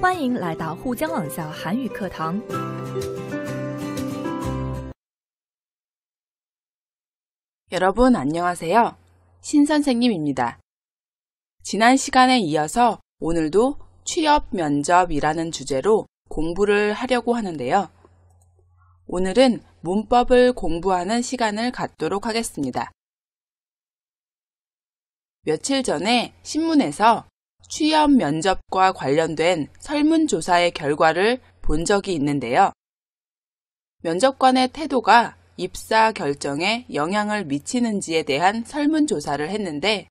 欢迎来到沪江网校韩语课堂。여러분안녕하세요신 선생님입니다. 지난 시간에 이어서 오늘도 취업 면접이라는 주제로 공부를 하려고 하는데요. 오늘은 문법을 공부하는 시간을 갖도록 하겠습니다. 며칠 전에 신문에서 취업 면접과 관련된 설문조사의 결과를 본 적이 있는데요. 면접관의 태도가 입사 결정에 영향을 미치는지에 대한 설문조사를 했는데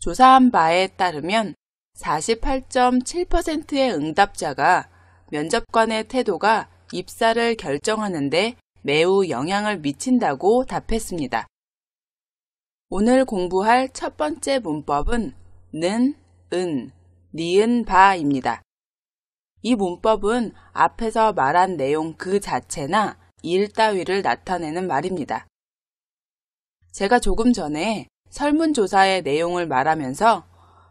조사한 바에 따르면 48.7%의 응답자가 면접관의 태도가 입사를 결정하는데 매우 영향을 미친다고 답했습니다. 오늘 공부할 첫 번째 문법은 는, 은, 니은 바입니다. 이 문법은 앞에서 말한 내용 그 자체나 일 따위를 나타내는 말입니다. 제가 조금 전에 설문조사의 내용을 말하면서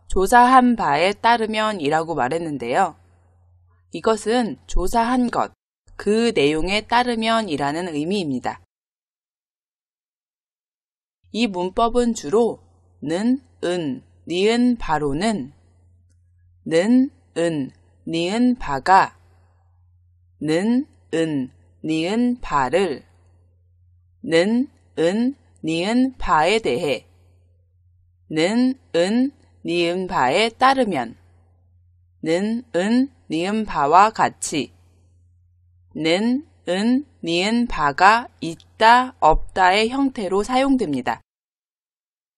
조사한 바에 따르면 이라고 말했는데요. 이것은 조사한 것, 그 내용에 따르면 이라는 의미입니다. 이 문법은 주로 는, 은, 니은 바로는 는, 은, 니은 바가 는, 은, 니은 바를 는, 은, 니은 바에 대해 는, 은, 니은 바에 따르면 는, 은, 니은 바와 같이 는, 은, 니은 바가 있다, 없다의 형태로 사용됩니다.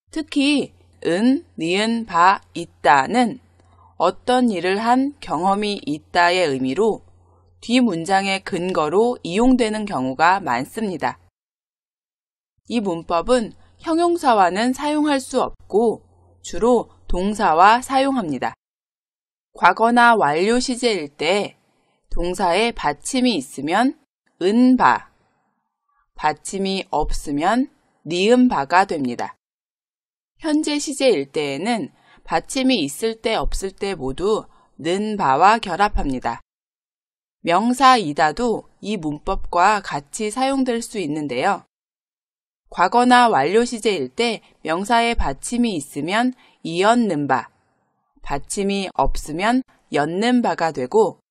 특히 은, 니은, 바, 있다는 어떤 일을 한 경험이 있다의 의미로 뒤 문장의 근거로 이용되는 경우가 많습니다. 이 문법은 형용사와는 사용할 수 없고 주로 동사와 사용합니다. 과거나 완료 시제일 때 동사에 받침이 있으면 은바, 받침이 없으면 니은바가 됩니다. 현재 시제 일대에는 받침이 있을 때 없을 때 모두 는 바와 결합합니다. 명사 이다도 이 문법과 같이 사용될 수 있는데요. 과거나 완료 시제일 때 명사의 받침이 있으면 이었는 바, 받침이 없으면 엿는 바가 되고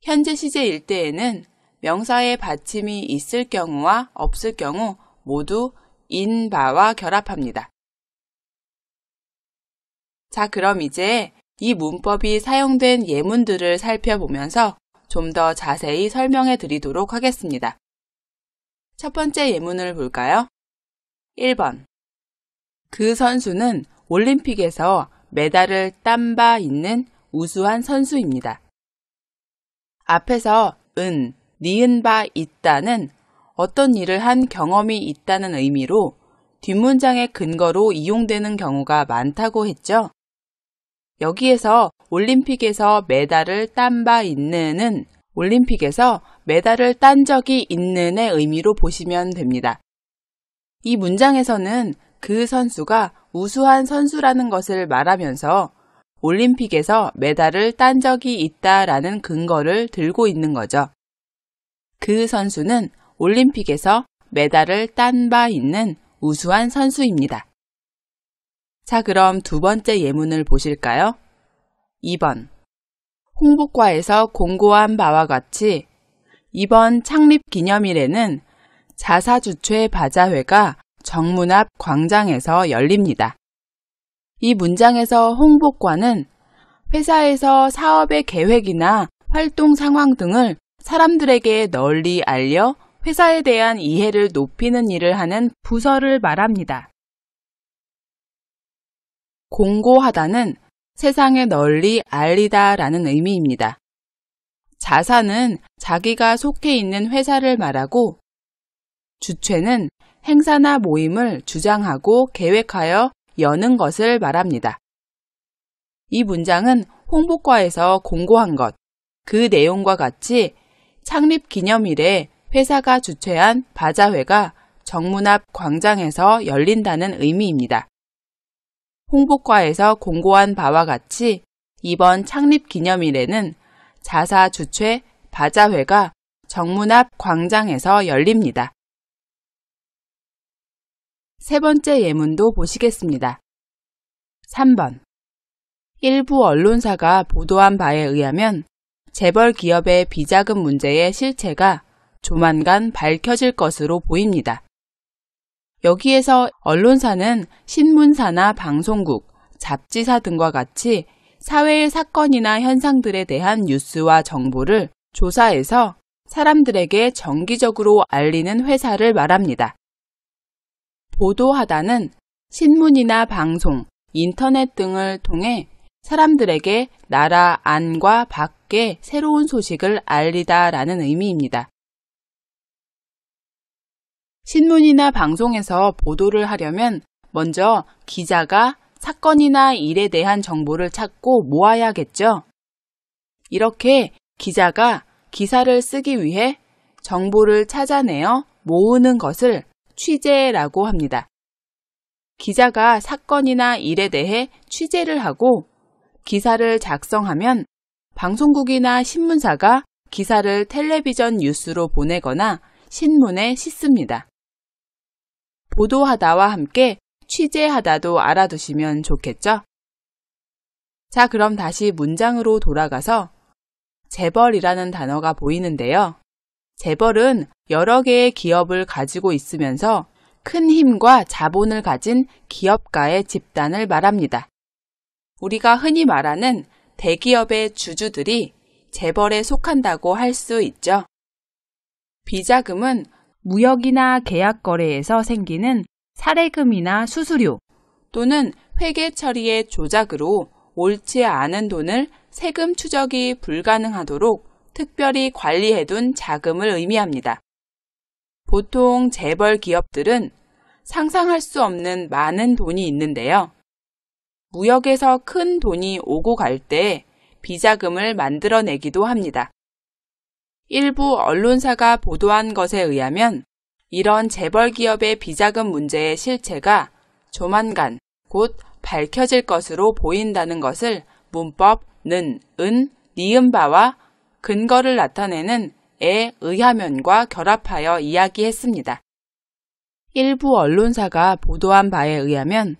현재 시제일 때에는 명사의 받침이 있을 경우와 없을 경우 모두 인 바와 결합합니다. 자, 그럼 이제 이 문법이 사용된 예문들을 살펴보면서 좀 더 자세히 설명해 드리도록 하겠습니다. 첫 번째 예문을 볼까요? 1번. 그 선수는 올림픽에서 메달을 딴 바 있는 우수한 선수입니다. 앞에서 은, 니은 바 있다는 어떤 일을 한 경험이 있다는 의미로 뒷문장의 근거로 이용되는 경우가 많다고 했죠. 여기에서 올림픽에서 메달을 딴 바 있는은 올림픽에서 메달을 딴 적이 있는의 의미로 보시면 됩니다. 이 문장에서는 그 선수가 우수한 선수라는 것을 말하면서 올림픽에서 메달을 딴 적이 있다라는 근거를 들고 있는 거죠. 그 선수는 올림픽에서 메달을 딴 바 있는 우수한 선수입니다. 자, 그럼 두 번째 예문을 보실까요? 2번. 홍보과에서 공고한 바와 같이 이번 창립 기념일에는 자사주최 바자회가 정문 앞 광장에서 열립니다. 이 문장에서 홍보과는 회사에서 사업의 계획이나 활동 상황 등을 사람들에게 널리 알려 회사에 대한 이해를 높이는 일을 하는 부서를 말합니다. 공고하다는 세상에 널리 알리다 라는 의미입니다. 자사는 자기가 속해 있는 회사를 말하고 주최는 행사나 모임을 주장하고 계획하여 여는 것을 말합니다. 이 문장은 홍보과에서 공고한 것, 그 내용과 같이 창립 기념일에 회사가 주최한 바자회가 정문 앞 광장에서 열린다는 의미입니다. 홍보과에서 공고한 바와 같이 이번 창립기념일에는 자사 주최 바자회가 정문 앞 광장에서 열립니다. 세 번째 예문도 보시겠습니다. 3번. 일부 언론사가 보도한 바에 의하면 재벌 기업의 비자금 문제의 실체가 조만간 밝혀질 것으로 보입니다. 여기에서 언론사는 신문사나 방송국, 잡지사 등과 같이 사회의 사건이나 현상들에 대한 뉴스와 정보를 조사해서 사람들에게 정기적으로 알리는 회사를 말합니다. 보도하다는 신문이나 방송, 인터넷 등을 통해 사람들에게 나라 안과 밖의 새로운 소식을 알리다 라는 의미입니다. 신문이나 방송에서 보도를 하려면 먼저 기자가 사건이나 일에 대한 정보를 찾고 모아야겠죠. 이렇게 기자가 기사를 쓰기 위해 정보를 찾아내어 모으는 것을 취재라고 합니다. 기자가 사건이나 일에 대해 취재를 하고 기사를 작성하면 방송국이나 신문사가 기사를 텔레비전 뉴스로 보내거나 신문에 싣습니다. 보도하다와 함께 취재하다도 알아두시면 좋겠죠? 자, 그럼 다시 문장으로 돌아가서 재벌이라는 단어가 보이는데요. 재벌은 여러 개의 기업을 가지고 있으면서 큰 힘과 자본을 가진 기업가의 집단을 말합니다. 우리가 흔히 말하는 대기업의 주주들이 재벌에 속한다고 할 수 있죠. 비자금은 무역이나 계약 거래에서 생기는 사례금이나 수수료 또는 회계 처리의 조작으로 옳지 않은 돈을 세금 추적이 불가능하도록 특별히 관리해둔 자금을 의미합니다. 보통 재벌 기업들은 상상할 수 없는 많은 돈이 있는데요. 무역에서 큰 돈이 오고 갈 때 비자금을 만들어내기도 합니다. 일부 언론사가 보도한 것에 의하면 이런 재벌 기업의 비자금 문제의 실체가 조만간 곧 밝혀질 것으로 보인다는 것을 문법 는, 은, 니은 바와 근거를 나타내는 에 의하면과 결합하여 이야기했습니다. 일부 언론사가 보도한 바에 의하면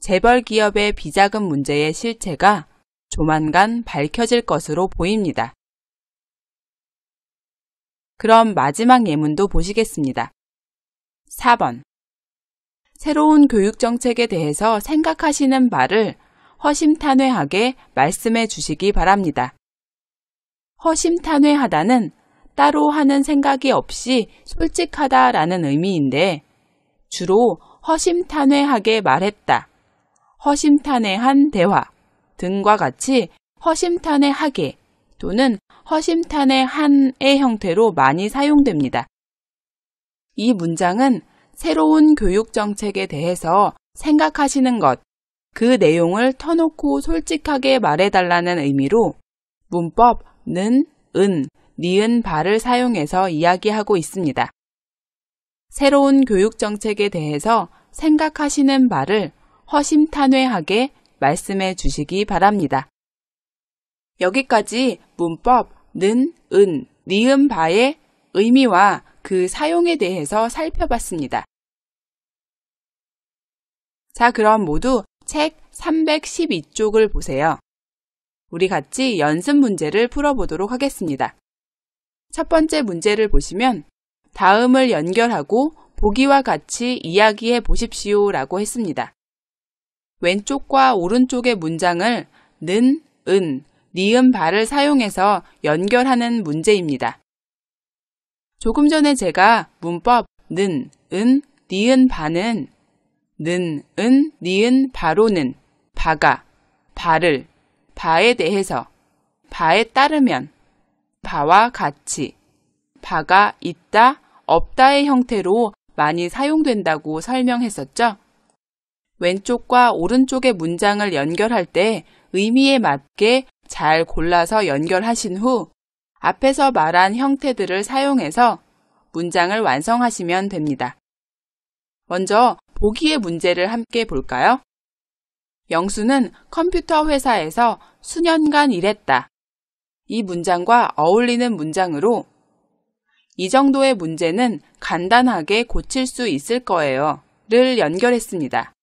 재벌 기업의 비자금 문제의 실체가 조만간 밝혀질 것으로 보입니다. 그럼 마지막 예문도 보시겠습니다. 4번 새로운 교육 정책에 대해서 생각하시는 바를 허심탄회하게 말씀해 주시기 바랍니다. 허심탄회하다는 따로 하는 생각이 없이 솔직하다라는 의미인데 주로 허심탄회하게 말했다, 허심탄회한 대화 등과 같이 허심탄회하게 또는 허심탄의 한의 형태로 많이 사용됩니다. 이 문장은 새로운 교육 정책에 대해서 생각하시는 것, 그 내용을 터놓고 솔직하게 말해달라는 의미로 문법 는, 은, 니은, 바를 사용해서 이야기하고 있습니다. 새로운 교육 정책에 대해서 생각하시는 바를 허심탄회하게 말씀해 주시기 바랍니다. 여기까지 문법 는, 은, 니은 바의 의미와 그 사용에 대해서 살펴봤습니다. 자, 그럼 모두 책 312쪽을 보세요. 우리 같이 연습 문제를 풀어보도록 하겠습니다. 첫 번째 문제를 보시면 다음을 연결하고 보기와 같이 이야기해 보십시오 라고 했습니다. 왼쪽과 오른쪽의 문장을 는, 은, 니은 발을 사용해서 연결하는 문제입니다. 조금 전에 제가 문법 는, 은, 니은 바는 는, 은, 니은 바로는 바가, 바를, 바에 대해서, 바에 따르면, 바와 같이, 바가 있다, 없다의 형태로 많이 사용된다고 설명했었죠? 왼쪽과 오른쪽의 문장을 연결할 때 의미에 맞게 잘 골라서 연결하신 후 앞에서 말한 형태들을 사용해서 문장을 완성하시면 됩니다. 먼저 보기의 문제를 함께 볼까요? 영수는 컴퓨터 회사에서 수년간 일했다. 이 문장과 어울리는 문장으로 이 정도의 문제는 간단하게 고칠 수 있을 거예요. 를 연결했습니다.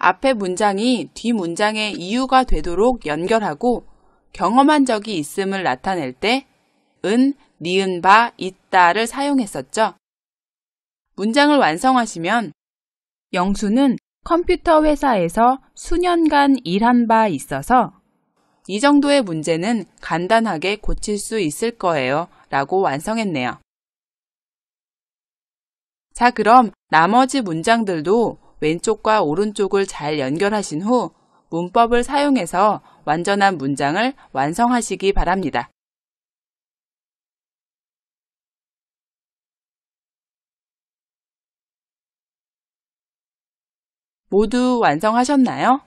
앞의 문장이 뒤 문장의 이유가 되도록 연결하고 경험한 적이 있음을 나타낼 때 은, 니은, 바, 있다를 사용했었죠. 문장을 완성하시면 영수는 컴퓨터 회사에서 수년간 일한 바 있어서 이 정도의 문제는 간단하게 고칠 수 있을 거예요 라고 완성했네요. 자, 그럼 나머지 문장들도 왼쪽과 오른쪽을 잘 연결하신 후 문법을 사용해서 완전한 문장을 완성하시기 바랍니다. 모두 완성하셨나요?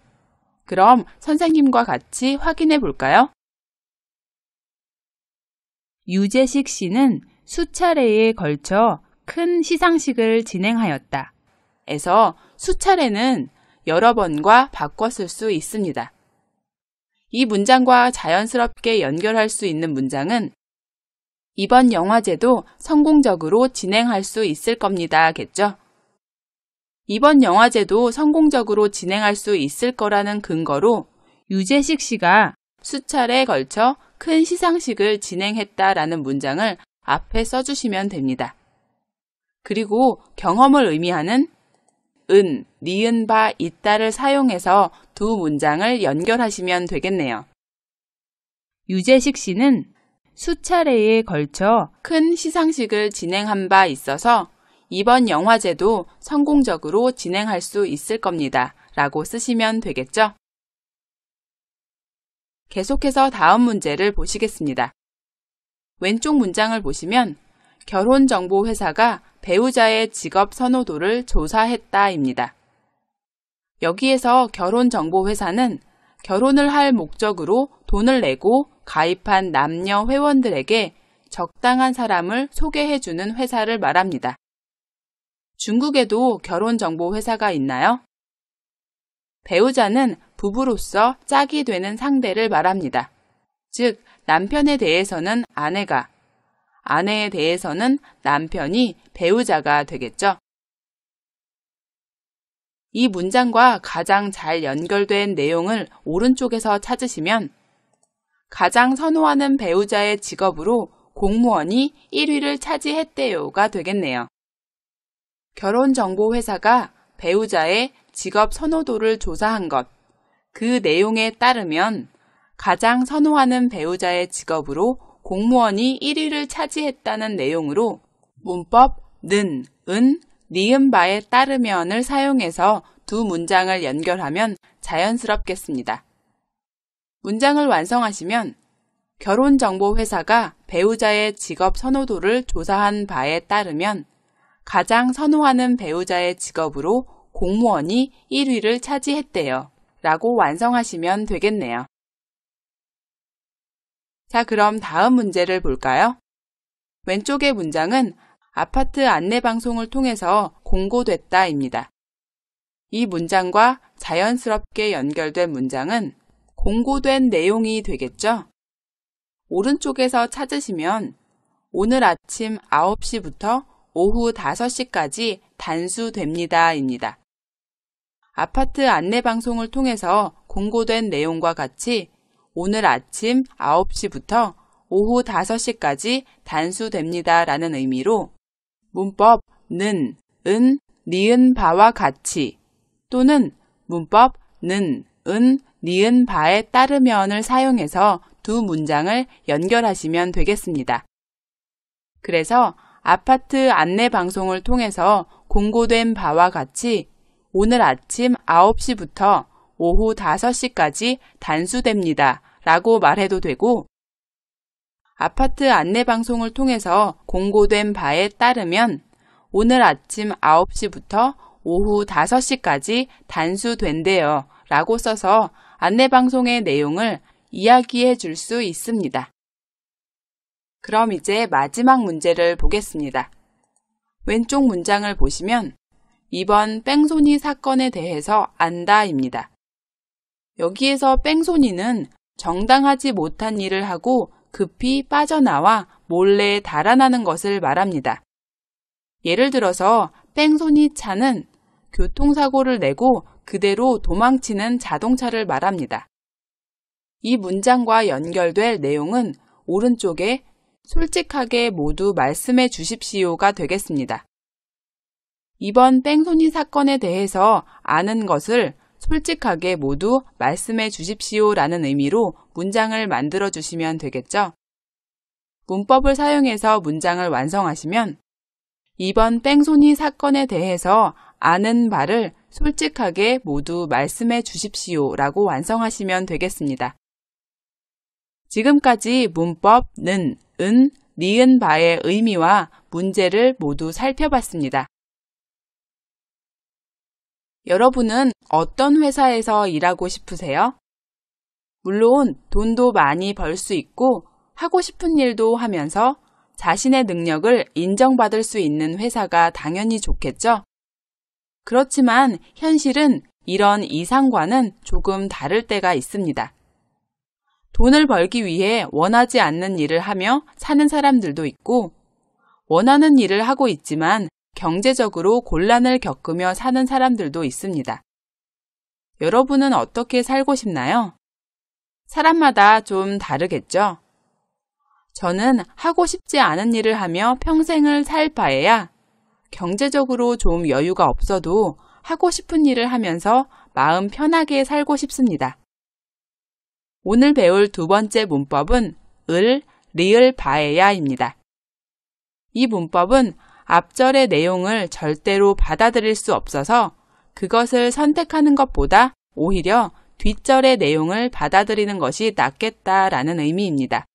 그럼 선생님과 같이 확인해 볼까요? 유재식 씨는 수차례에 걸쳐 큰 시상식을 진행하였다. 에서 수차례는 여러 번과 바꿨을 수 있습니다. 이 문장과 자연스럽게 연결할 수 있는 문장은 이번 영화제도 성공적으로 진행할 수 있을 겁니다. 겠죠? 이번 영화제도 성공적으로 진행할 수 있을 거라는 근거로 유재식 씨가 수차례 걸쳐 큰 시상식을 진행했다라는 문장을 앞에 써주시면 됩니다. 그리고 경험을 의미하는 은, 니은 바 있다를 사용해서 두 문장을 연결하시면 되겠네요. 유재식 씨는 수차례에 걸쳐 큰 시상식을 진행한 바 있어서 이번 영화제도 성공적으로 진행할 수 있을 겁니다. 라고 쓰시면 되겠죠? 계속해서 다음 문제를 보시겠습니다. 왼쪽 문장을 보시면 결혼정보회사가 배우자의 직업 선호도를 조사했다입니다. 여기에서 결혼정보회사는 결혼을 할 목적으로 돈을 내고 가입한 남녀 회원들에게 적당한 사람을 소개해주는 회사를 말합니다. 중국에도 결혼정보회사가 있나요? 배우자는 부부로서 짝이 되는 상대를 말합니다. 즉, 남편에 대해서는 아내가, 아내에 대해서는 남편이 배우자가 되겠죠. 이 문장과 가장 잘 연결된 내용을 오른쪽에서 찾으시면 가장 선호하는 배우자의 직업으로 공무원이 1위를 차지했대요가 되겠네요. 결혼정보회사가 배우자의 직업 선호도를 조사한 것, 그 내용에 따르면 가장 선호하는 배우자의 직업으로 공무원이 1위를 차지했다는 내용으로 문법 는, 은, 니은 바에 따르면을 사용해서 두 문장을 연결하면 자연스럽겠습니다. 문장을 완성하시면 결혼정보회사가 배우자의 직업 선호도를 조사한 바에 따르면 가장 선호하는 배우자의 직업으로 공무원이 1위를 차지했대요. 라고 완성하시면 되겠네요. 자, 그럼 다음 문제를 볼까요? 왼쪽의 문장은 아파트 안내 방송을 통해서 공고됐다입니다. 이 문장과 자연스럽게 연결된 문장은 공고된 내용이 되겠죠? 오른쪽에서 찾으시면 오늘 아침 9시부터 오후 5시까지 단수됩니다입니다. 아파트 안내 방송을 통해서 공고된 내용과 같이 오늘 아침 9시부터 오후 5시까지 단수됩니다 라는 의미로 문법 는, 은, 니은 바와 같이 또는 문법 는, 은, 니은 바에 따르면을 사용해서 두 문장을 연결하시면 되겠습니다. 그래서 아파트 안내 방송을 통해서 공고된 바와 같이 오늘 아침 9시부터 오후 5시까지 단수됩니다. 라고 말해도 되고 아파트 안내 방송을 통해서 공고된 바에 따르면 오늘 아침 9시부터 오후 5시까지 단수된대요. 라고 써서 안내 방송의 내용을 이야기해 줄 수 있습니다. 그럼 이제 마지막 문제를 보겠습니다. 왼쪽 문장을 보시면 이번 뺑소니 사건에 대해서 안다입니다. 여기에서 뺑소니는 정당하지 못한 일을 하고 급히 빠져나와 몰래 달아나는 것을 말합니다. 예를 들어서 뺑소니 차는 교통사고를 내고 그대로 도망치는 자동차를 말합니다. 이 문장과 연결될 내용은 오른쪽에 솔직하게 모두 말씀해 주십시오가 되겠습니다. 이번 뺑소니 사건에 대해서 아는 것을 솔직하게 모두 말씀해 주십시오 라는 의미로 문장을 만들어 주시면 되겠죠. 문법을 사용해서 문장을 완성하시면 이번 뺑소니 사건에 대해서 아는 바를 솔직하게 모두 말씀해 주십시오 라고 완성하시면 되겠습니다. 지금까지 문법, 는, 은, 니은 바의 의미와 문제를 모두 살펴봤습니다. 여러분은 어떤 회사에서 일하고 싶으세요? 물론 돈도 많이 벌 수 있고 하고 싶은 일도 하면서 자신의 능력을 인정받을 수 있는 회사가 당연히 좋겠죠? 그렇지만 현실은 이런 이상과는 조금 다를 때가 있습니다. 돈을 벌기 위해 원하지 않는 일을 하며 사는 사람들도 있고, 원하는 일을 하고 있지만 경제적으로 곤란을 겪으며 사는 사람들도 있습니다. 여러분은 어떻게 살고 싶나요? 사람마다 좀 다르겠죠? 저는 하고 싶지 않은 일을 하며 평생을 살 바에야 경제적으로 좀 여유가 없어도 하고 싶은 일을 하면서 마음 편하게 살고 싶습니다. 오늘 배울 두 번째 문법은 을, 리을 바에야입니다. 이 문법은 앞절의 내용을 절대로 받아들일 수 없어서 그것을 선택하는 것보다 오히려 뒷절의 내용을 받아들이는 것이 낫겠다라는 의미입니다.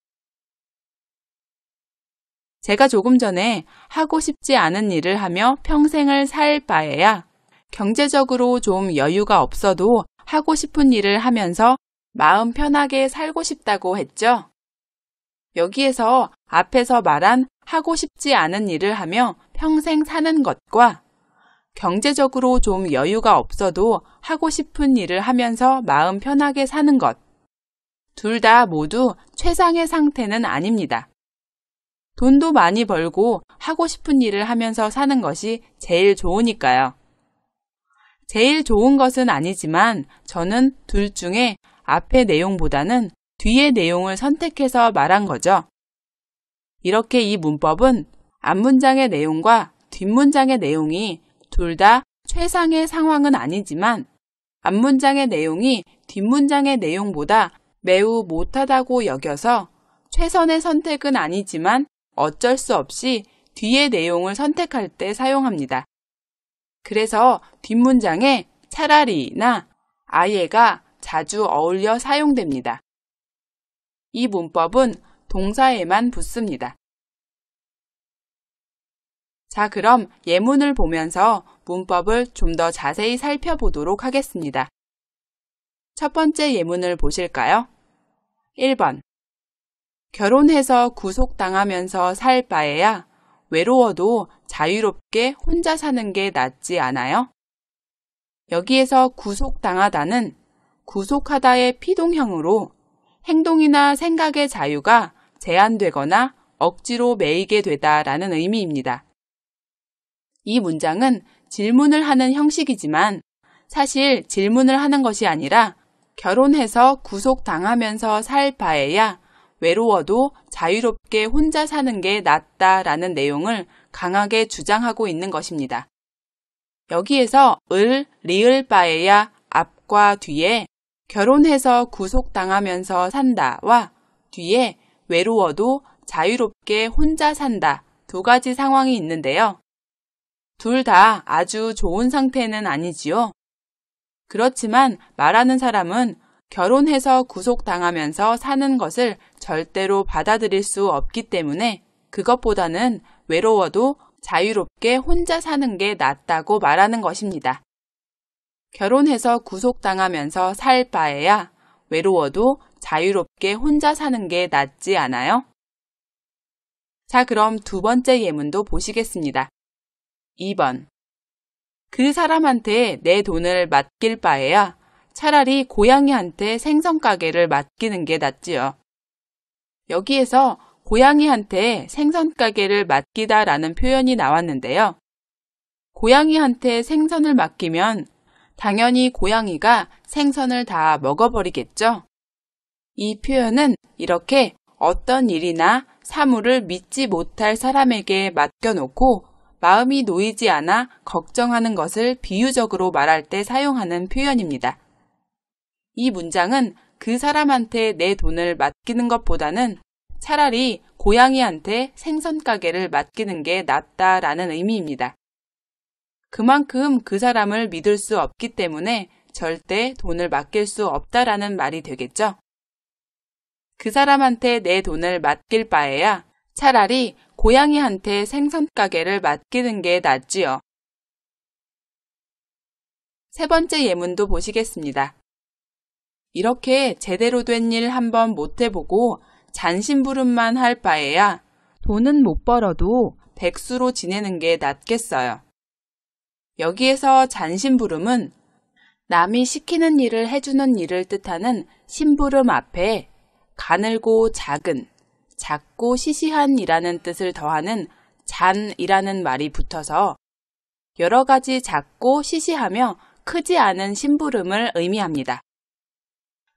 제가 조금 전에 하고 싶지 않은 일을 하며 평생을 살 바에야 경제적으로 좀 여유가 없어도 하고 싶은 일을 하면서 마음 편하게 살고 싶다고 했죠. 여기에서 앞에서 말한 하고 싶지 않은 일을 하며 평생 사는 것과 경제적으로 좀 여유가 없어도 하고 싶은 일을 하면서 마음 편하게 사는 것. 둘 다 모두 최상의 상태는 아닙니다. 돈도 많이 벌고 하고 싶은 일을 하면서 사는 것이 제일 좋으니까요. 제일 좋은 것은 아니지만 저는 둘 중에 앞의 내용보다는 뒤의 내용을 선택해서 말한 거죠. 이렇게 이 문법은 앞문장의 내용과 뒷문장의 내용이 둘 다 최상의 상황은 아니지만 앞문장의 내용이 뒷문장의 내용보다 매우 못하다고 여겨서 최선의 선택은 아니지만 어쩔 수 없이 뒤의 내용을 선택할 때 사용합니다. 그래서 뒷문장에 차라리나 아예가 자주 어울려 사용됩니다. 이 문법은 동사에만 붙습니다. 자, 그럼 예문을 보면서 문법을 좀 더 자세히 살펴보도록 하겠습니다. 첫 번째 예문을 보실까요? 1번. 결혼해서 구속당하면서 살 바에야 외로워도 자유롭게 혼자 사는 게 낫지 않아요? 여기에서 구속당하다는 구속하다의 피동형으로 행동이나 생각의 자유가 제한되거나 억지로 매이게 되다라는 의미입니다. 이 문장은 질문을 하는 형식이지만 사실 질문을 하는 것이 아니라 결혼해서 구속당하면서 살 바에야 외로워도 자유롭게 혼자 사는 게 낫다라는 내용을 강하게 주장하고 있는 것입니다. 여기에서 을, 리을 바에야 앞과 뒤에 결혼해서 구속당하면서 산다와 뒤에 외로워도 자유롭게 혼자 산다 두 가지 상황이 있는데요. 둘다 아주 좋은 상태는 아니지요. 그렇지만 말하는 사람은 결혼해서 구속당하면서 사는 것을 절대로 받아들일 수 없기 때문에 그것보다는 외로워도 자유롭게 혼자 사는 게 낫다고 말하는 것입니다. 결혼해서 구속당하면서 살 바에야 외로워도 자유롭게 혼자 사는 게 낫지 않아요? 자, 그럼 두 번째 예문도 보시겠습니다. 2번. 그 사람한테 내 돈을 맡길 바에야 차라리 고양이한테 생선 가게를 맡기는 게 낫지요. 여기에서 고양이한테 생선 가게를 맡기다라는 표현이 나왔는데요. 고양이한테 생선을 맡기면 당연히 고양이가 생선을 다 먹어버리겠죠. 이 표현은 이렇게 어떤 일이나 사물을 믿지 못할 사람에게 맡겨놓고 마음이 놓이지 않아 걱정하는 것을 비유적으로 말할 때 사용하는 표현입니다. 이 문장은 그 사람한테 내 돈을 맡기는 것보다는 차라리 고양이한테 생선 가게를 맡기는 게 낫다라는 의미입니다. 그만큼 그 사람을 믿을 수 없기 때문에 절대 돈을 맡길 수 없다라는 말이 되겠죠. 그 사람한테 내 돈을 맡길 바에야 차라리 고양이한테 생선 가게를 맡기는 게 낫지요. 세 번째 예문도 보시겠습니다. 이렇게 제대로 된 일 한번 못 해보고 잔심부름만 할 바에야 돈은 못 벌어도 백수로 지내는 게 낫겠어요. 여기에서 잔심부름은 남이 시키는 일을 해주는 일을 뜻하는 심부름 앞에 가늘고 작은 작고 시시한이라는 뜻을 더하는 잔이라는 말이 붙어서 여러 가지 작고 시시하며 크지 않은 심부름을 의미합니다.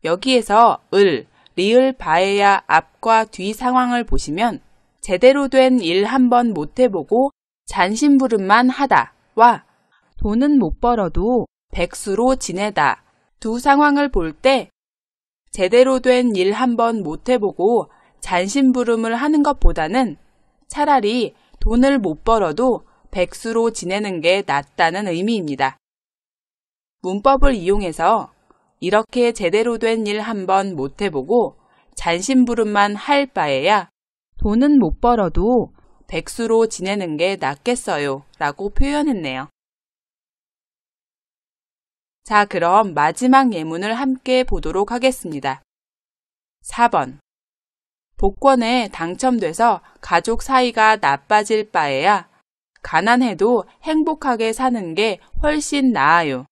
여기에서 을, 리을 바에야 앞과 뒤 상황을 보시면 제대로 된 일한번못 해보고 잔심부름만 하다와 돈은 못 벌어도 백수로 지내다 두 상황을 볼 때 제대로 된 일한번못 해보고 잔심부름을 하는 것보다는 차라리 돈을 못 벌어도 백수로 지내는 게 낫다는 의미입니다. 문법을 이용해서 이렇게 제대로 된 일 한번 못 해보고 잔심부름만 할 바에야 돈은 못 벌어도 백수로 지내는 게 낫겠어요 라고 표현했네요. 자, 그럼 마지막 예문을 함께 보도록 하겠습니다. 4번 복권에 당첨돼서 가족 사이가 나빠질 바에야 가난해도 행복하게 사는 게 훨씬 나아요.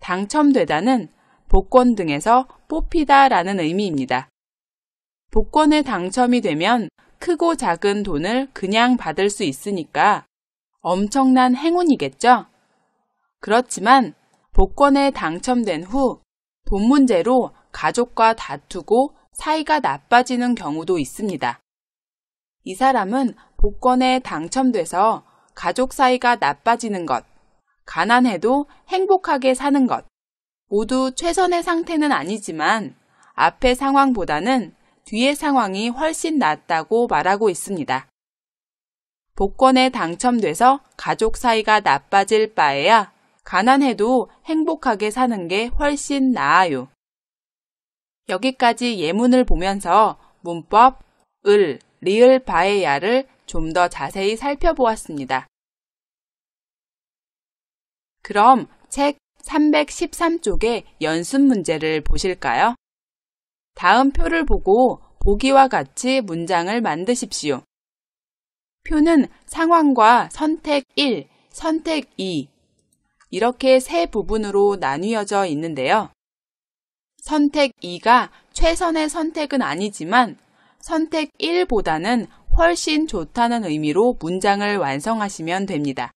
당첨되다는 복권 등에서 뽑히다 라는 의미입니다. 복권에 당첨이 되면 크고 작은 돈을 그냥 받을 수 있으니까 엄청난 행운이겠죠? 그렇지만 복권에 당첨된 후 돈 문제로 가족과 다투고 사이가 나빠지는 경우도 있습니다. 이 사람은 복권에 당첨돼서 가족 사이가 나빠지는 것, 가난해도 행복하게 사는 것, 모두 최선의 상태는 아니지만 앞의 상황보다는 뒤의 상황이 훨씬 낫다고 말하고 있습니다. 복권에 당첨돼서 가족 사이가 나빠질 바에야 가난해도 행복하게 사는 게 훨씬 나아요. 여기까지 예문을 보면서 문법, 을, 리을, 바에야를 좀 더 자세히 살펴보았습니다. 그럼 책 313쪽의 연습 문제를 보실까요? 다음 표를 보고 보기와 같이 문장을 만드십시오. 표는 상황과 선택 1, 선택 2 이렇게 세 부분으로 나뉘어져 있는데요. 선택 2가 최선의 선택은 아니지만 선택 1보다는 훨씬 좋다는 의미로 문장을 완성하시면 됩니다.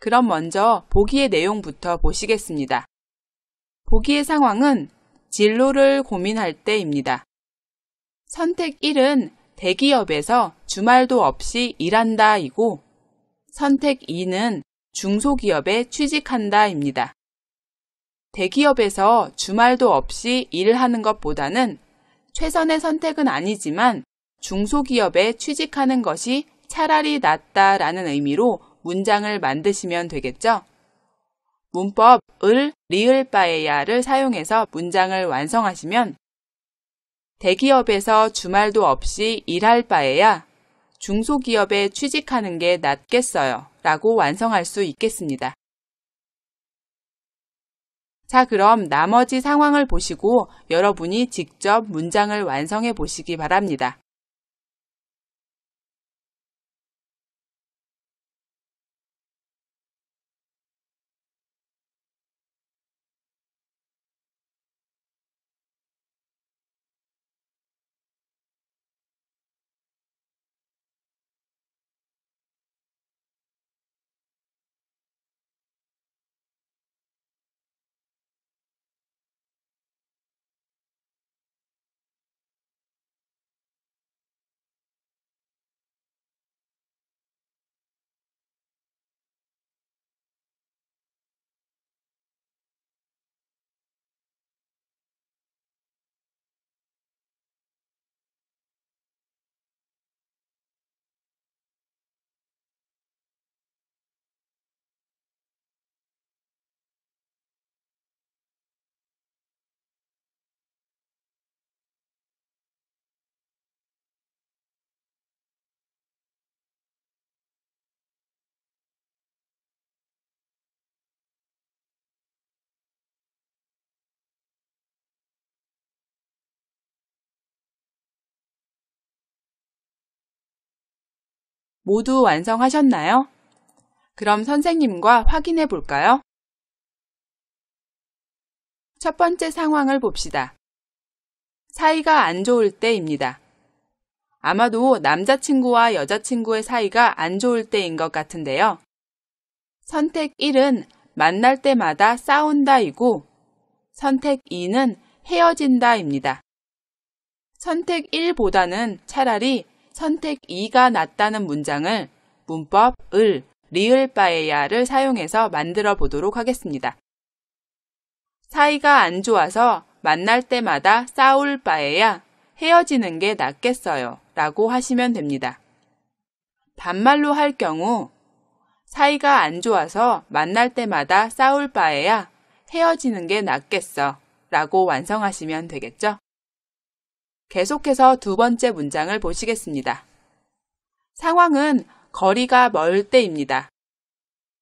그럼 먼저 보기의 내용부터 보시겠습니다. 보기의 상황은 진로를 고민할 때입니다. 선택 1은 대기업에서 주말도 없이 일한다이고 선택 2는 중소기업에 취직한다입니다. 대기업에서 주말도 없이 일하는 것보다는 최선의 선택은 아니지만 중소기업에 취직하는 것이 차라리 낫다라는 의미로 문장을 만드시면 되겠죠. 문법 을, 리을 바에야를 사용해서 문장을 완성하시면 대기업에서 주말도 없이 일할 바에야 중소기업에 취직하는 게 낫겠어요 라고 완성할 수 있겠습니다. 자, 그럼 나머지 상황을 보시고 여러분이 직접 문장을 완성해 보시기 바랍니다. 모두 완성하셨나요? 그럼 선생님과 확인해 볼까요? 첫 번째 상황을 봅시다. 사이가 안 좋을 때입니다. 아마도 남자친구와 여자친구의 사이가 안 좋을 때인 것 같은데요. 선택 1은 만날 때마다 싸운다이고 선택 2는 헤어진다입니다. 선택 1보다는 차라리 선택 2가 낫다는 문장을 문법 을, 리을 바에야를 사용해서 만들어 보도록 하겠습니다. 사이가 안 좋아서 만날 때마다 싸울 바에야 헤어지는 게 낫겠어요 라고 하시면 됩니다. 반말로 할 경우 사이가 안 좋아서 만날 때마다 싸울 바에야 헤어지는 게 낫겠어 라고 완성하시면 되겠죠? 계속해서 두 번째 문장을 보시겠습니다. 상황은 거리가 멀 때입니다.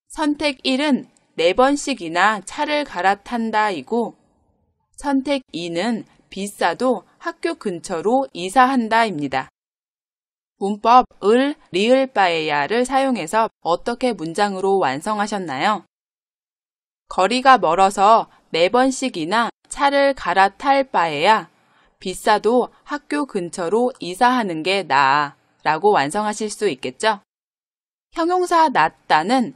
선택 1은 4번씩이나 차를 갈아탄다이고 선택 2는 비싸도 학교 근처로 이사한다입니다. 문법 을, 리을 바에 야를 사용해서 어떻게 문장으로 완성하셨나요? 거리가 멀어서 4번씩이나 차를 갈아탈 바에야 비싸도 학교 근처로 이사하는 게 나아 라고 완성하실 수 있겠죠? 형용사 낫다는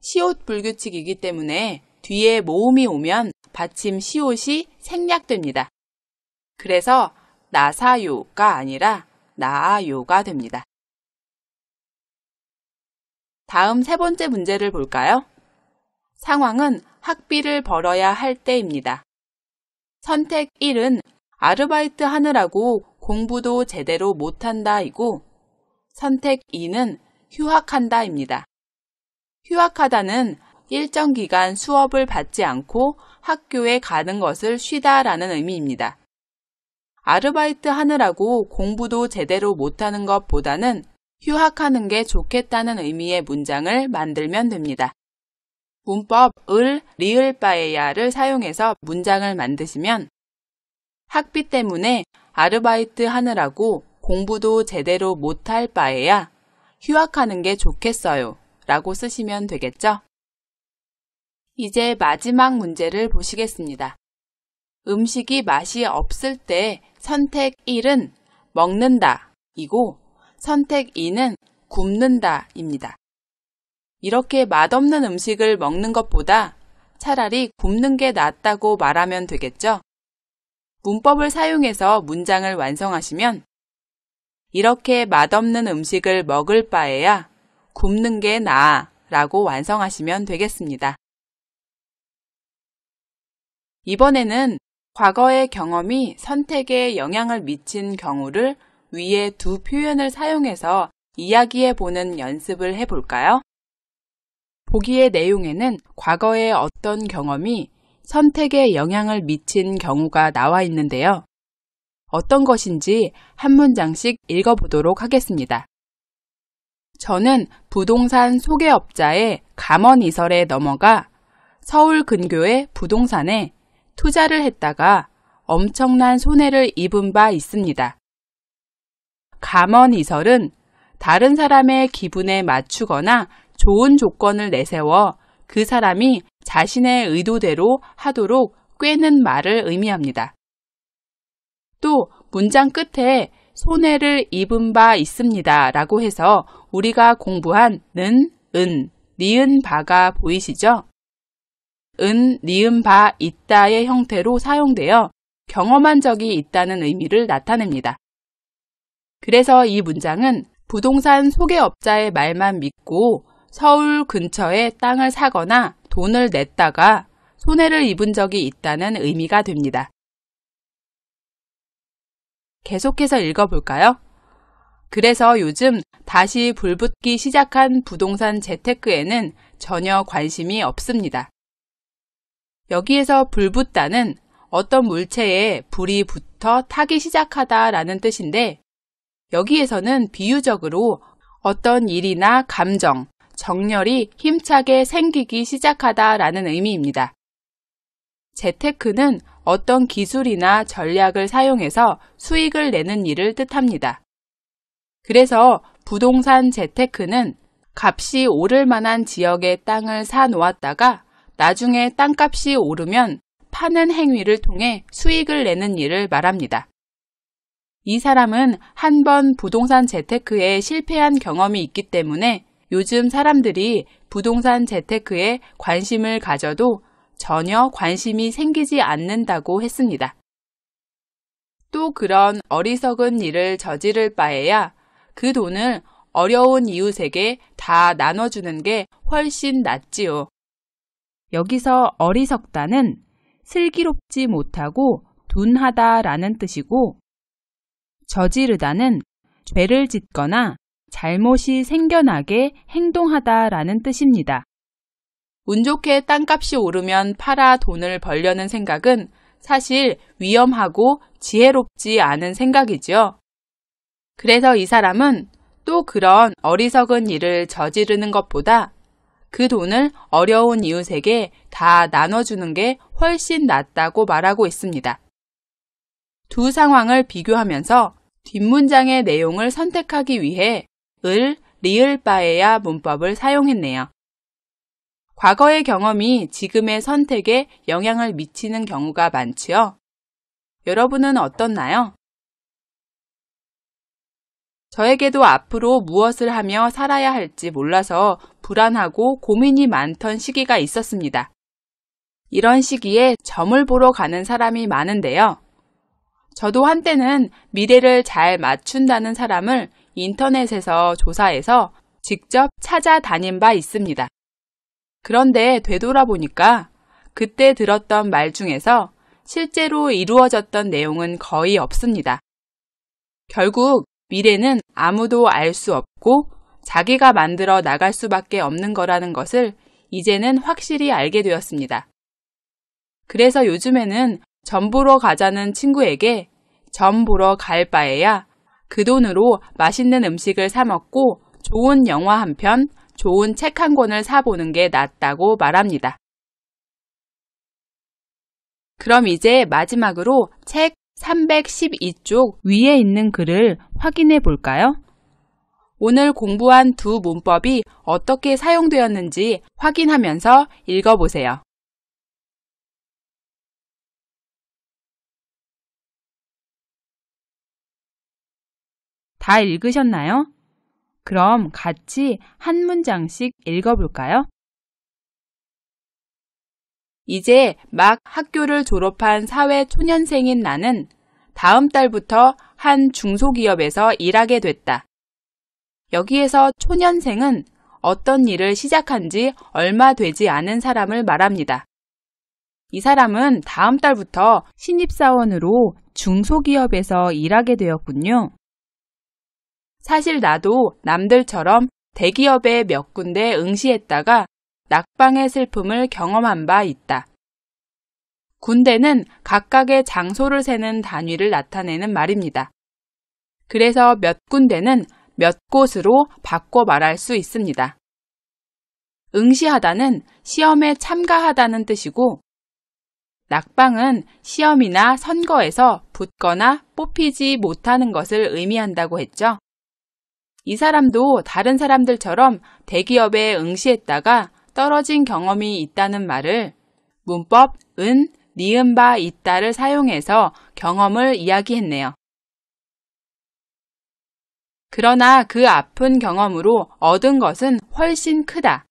시옷 불규칙이기 때문에 뒤에 모음이 오면 받침 시옷이 생략됩니다. 그래서 나사요가 아니라 나아요가 됩니다. 다음 세 번째 문제를 볼까요? 상황은 학비를 벌어야 할 때입니다. 선택 1은 아르바이트 하느라고 공부도 제대로 못한다이고 선택 2는 휴학한다입니다. 휴학하다는 일정 기간 수업을 받지 않고 학교에 가는 것을 쉬다라는 의미입니다. 아르바이트 하느라고 공부도 제대로 못하는 것보다는 휴학하는 게 좋겠다는 의미의 문장을 만들면 됩니다. 문법 을, 리을 바에야를 사용해서 문장을 만드시면 학비 때문에 아르바이트 하느라고 공부도 제대로 못할 바에야 휴학하는 게 좋겠어요. 라고 쓰시면 되겠죠? 이제 마지막 문제를 보시겠습니다. 음식이 맛이 없을 때 선택 1은 먹는다 이고 선택 2는 굶는다 입니다. 이렇게 맛없는 음식을 먹는 것보다 차라리 굶는게 낫다고 말하면 되겠죠? 문법을 사용해서 문장을 완성하시면 이렇게 맛없는 음식을 먹을 바에야 굶는 게 나아 라고 완성하시면 되겠습니다. 이번에는 과거의 경험이 선택에 영향을 미친 경우를 위에 두 표현을 사용해서 이야기해 보는 연습을 해볼까요? 보기의 내용에는 과거의 어떤 경험이 선택에 영향을 미친 경우가 나와 있는데요. 어떤 것인지 한 문장씩 읽어보도록 하겠습니다. 저는 부동산 소개업자의 감언 이설에 넘어가 서울 근교의 부동산에 투자를 했다가 엄청난 손해를 입은 바 있습니다. 감언 이설은 다른 사람의 기분에 맞추거나 좋은 조건을 내세워 그 사람이 자신의 의도대로 하도록 꿰는 말을 의미합니다. 또 문장 끝에 손해를 입은 바 있습니다 라고 해서 우리가 공부한 는, 은, 니은 바가 보이시죠? 은, 니은 바 있다의 형태로 사용되어 경험한 적이 있다는 의미를 나타냅니다. 그래서 이 문장은 부동산 소개업자의 말만 믿고 서울 근처에 땅을 사거나 돈을 냈다가 손해를 입은 적이 있다는 의미가 됩니다. 계속해서 읽어볼까요? 그래서 요즘 다시 불붙기 시작한 부동산 재테크에는 전혀 관심이 없습니다. 여기에서 불붙다는 어떤 물체에 불이 붙어 타기 시작하다라는 뜻인데 여기에서는 비유적으로 어떤 일이나 감정, 정렬이 힘차게 생기기 시작하다라는 의미입니다. 재테크는 어떤 기술이나 전략을 사용해서 수익을 내는 일을 뜻합니다. 그래서 부동산 재테크는 값이 오를 만한 지역에 땅을 사놓았다가 나중에 땅값이 오르면 파는 행위를 통해 수익을 내는 일을 말합니다. 이 사람은 한 번 부동산 재테크에 실패한 경험이 있기 때문에 요즘 사람들이 부동산 재테크에 관심을 가져도 전혀 관심이 생기지 않는다고 했습니다. 또 그런 어리석은 일을 저지를 바에야 그 돈을 어려운 이웃에게 다 나눠주는 게 훨씬 낫지요. 여기서 어리석다는 슬기롭지 못하고 둔하다라는 뜻이고 저지르다는 죄를 짓거나 잘못이 생겨나게 행동하다라는 뜻입니다. 운 좋게 땅값이 오르면 팔아 돈을 벌려는 생각은 사실 위험하고 지혜롭지 않은 생각이죠 그래서 이 사람은 또 그런 어리석은 일을 저지르는 것보다 그 돈을 어려운 이웃에게 다 나눠주는 게 훨씬 낫다고 말하고 있습니다. 두 상황을 비교하면서 뒷문장의 내용을 선택하기 위해 을, 리을 바에야 문법을 사용했네요. 과거의 경험이 지금의 선택에 영향을 미치는 경우가 많지요. 여러분은 어떻나요? 저에게도 앞으로 무엇을 하며 살아야 할지 몰라서 불안하고 고민이 많던 시기가 있었습니다. 이런 시기에 점을 보러 가는 사람이 많은데요. 저도 한때는 미래를 잘 맞춘다는 사람을 인터넷에서 조사해서 직접 찾아다닌 바 있습니다. 그런데 되돌아보니까 그때 들었던 말 중에서 실제로 이루어졌던 내용은 거의 없습니다. 결국 미래는 아무도 알 수 없고 자기가 만들어 나갈 수밖에 없는 거라는 것을 이제는 확실히 알게 되었습니다. 그래서 요즘에는 점 보러 가자는 친구에게 점 보러 갈 바에야 그 돈으로 맛있는 음식을 사 먹고 좋은 영화 한 편, 좋은 책 한 권을 사보는 게 낫다고 말합니다. 그럼 이제 마지막으로 책 312쪽 위에 있는 글을 확인해 볼까요? 오늘 공부한 두 문법이 어떻게 사용되었는지 확인하면서 읽어보세요. 다 읽으셨나요? 그럼 같이 한 문장씩 읽어볼까요? 이제 막 학교를 졸업한 사회 초년생인 나는 다음 달부터 한 중소기업에서 일하게 됐다. 여기에서 초년생은 어떤 일을 시작한 지 얼마 되지 않은 사람을 말합니다. 이 사람은 다음 달부터 신입사원으로 중소기업에서 일하게 되었군요. 사실 나도 남들처럼 대기업에 몇 군데 응시했다가 낙방의 슬픔을 경험한 바 있다. 군대는 각각의 장소를 세는 단위를 나타내는 말입니다. 그래서 몇 군데는 몇 곳으로 바꿔 말할 수 있습니다. 응시하다는 시험에 참가하다는 뜻이고, 낙방은 시험이나 선거에서 붙거나 뽑히지 못하는 것을 의미한다고 했죠. 이 사람도 다른 사람들처럼 대기업에 응시했다가 떨어진 경험이 있다는 말을 문법 은, 니은 바 있다를 사용해서 경험을 이야기했네요. 그러나 그 아픈 경험으로 얻은 것은 훨씬 크다.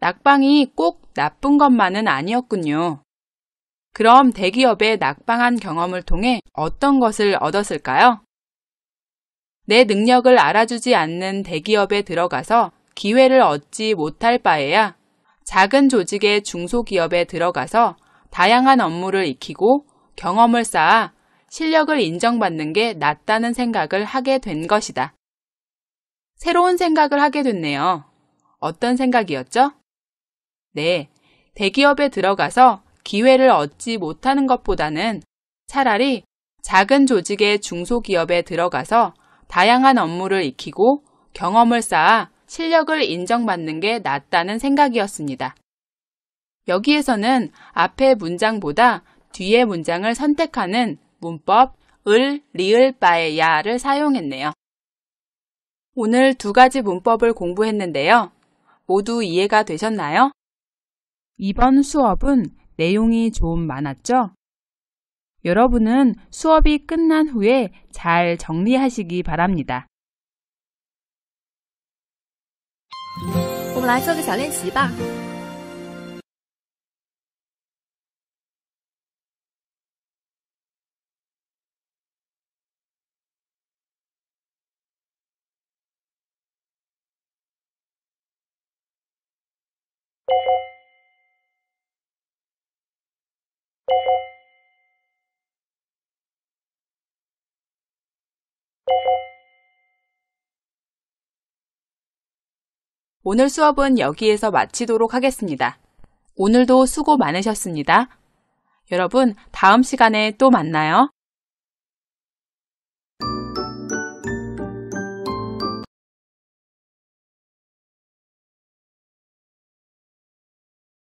낙방이 꼭 나쁜 것만은 아니었군요. 그럼 대기업의 낙방한 경험을 통해 어떤 것을 얻었을까요? 내 능력을 알아주지 않는 대기업에 들어가서 기회를 얻지 못할 바에야 작은 조직의 중소기업에 들어가서 다양한 업무를 익히고 경험을 쌓아 실력을 인정받는 게 낫다는 생각을 하게 된 것이다. 새로운 생각을 하게 됐네요. 어떤 생각이었죠? 네, 대기업에 들어가서 기회를 얻지 못하는 것보다는 차라리 작은 조직의 중소기업에 들어가서 다양한 업무를 익히고 경험을 쌓아 실력을 인정받는 게 낫다는 생각이었습니다. 여기에서는 앞의 문장보다 뒤의 문장을 선택하는 문법 을, 리을, 바에 야를 사용했네요. 오늘 두 가지 문법을 공부했는데요. 모두 이해가 되셨나요? 이번 수업은 내용이 좀 많았죠? 여러분은 수업이 끝난 후에 잘 정리하시기 바랍니다. 我们来做个小练习吧。 오늘 수업은 여기에서 마치도록 하겠습니다. 오늘도 수고 많으셨습니다. 여러분, 다음 시간에 또 만나요.